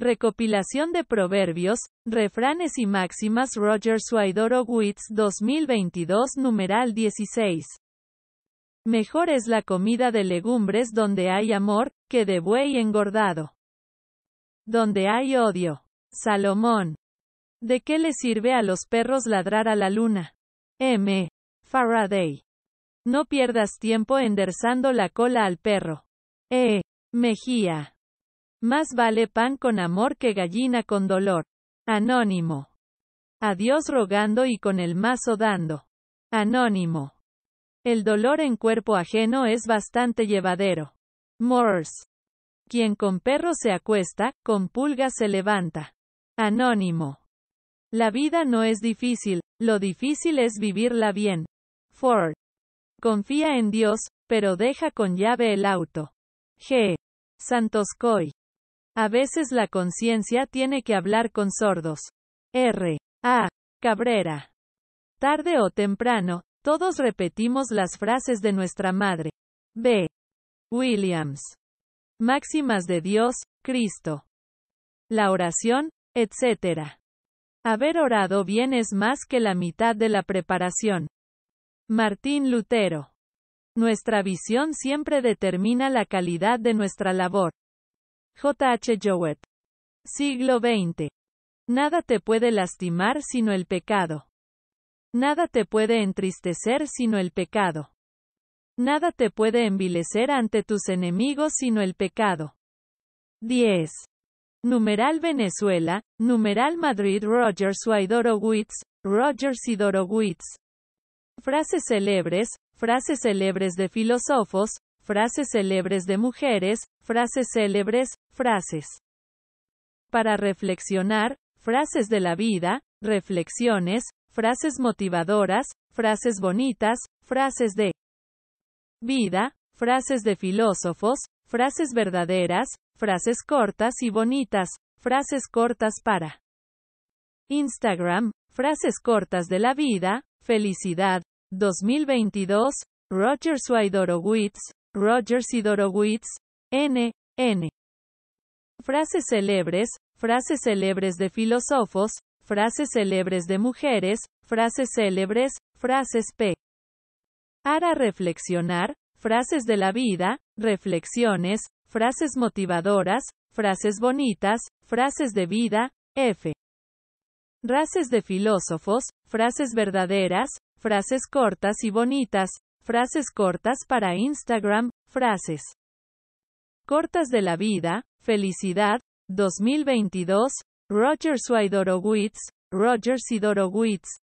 Recopilación de proverbios, refranes y máximas Roger Suaidoro 2022 numeral 16. Mejor es la comida de legumbres donde hay amor, que de buey engordado. Donde hay odio. Salomón. ¿De qué le sirve a los perros ladrar a la luna? M. Faraday. No pierdas tiempo endersando la cola al perro. E. Mejía. Más vale pan con amor que gallina con dolor. Anónimo. A Dios rogando y con el mazo dando. Anónimo. El dolor en cuerpo ajeno es bastante llevadero. Morse. Quien con perro se acuesta, con pulga se levanta. Anónimo. La vida no es difícil, lo difícil es vivirla bien. Ford. Confía en Dios, pero deja con llave el auto. G. Santos Coy. A veces la conciencia tiene que hablar con sordos. R. A. Cabrera. Tarde o temprano, todos repetimos las frases de nuestra madre. B. Williams. Máximas de Dios, Cristo. La oración, etc. Haber orado bien es más que la mitad de la preparación. Martín Lutero. Nuestra visión siempre determina la calidad de nuestra labor. J.H. Jowett. Siglo XX. Nada te puede lastimar sino el pecado. Nada te puede entristecer sino el pecado. Nada te puede envilecer ante tus enemigos sino el pecado. 10. Numeral Venezuela, numeral Madrid Rogers Widorowitz, Rogers y Frases célebres, frases célebres de filósofos, frases célebres de mujeres, frases célebres, frases. Para reflexionar, frases de la vida, reflexiones, frases motivadoras, frases bonitas, frases de vida, frases de filósofos, frases verdaderas, frases cortas y bonitas, frases cortas para Instagram, frases cortas de la vida, felicidad, 2022, Roger Roger Sidorowitz, N. N. Frases célebres, frases célebres de filósofos, frases célebres de mujeres, frases célebres, frases p. Para reflexionar, frases de la vida, reflexiones, frases motivadoras, frases bonitas, frases de vida, f. frases de filósofos, frases verdaderas, frases cortas y bonitas, Frases cortas para Instagram, frases cortas de la vida, felicidad, 2022, Roger Swidorowitz, Roger Sidorowitz,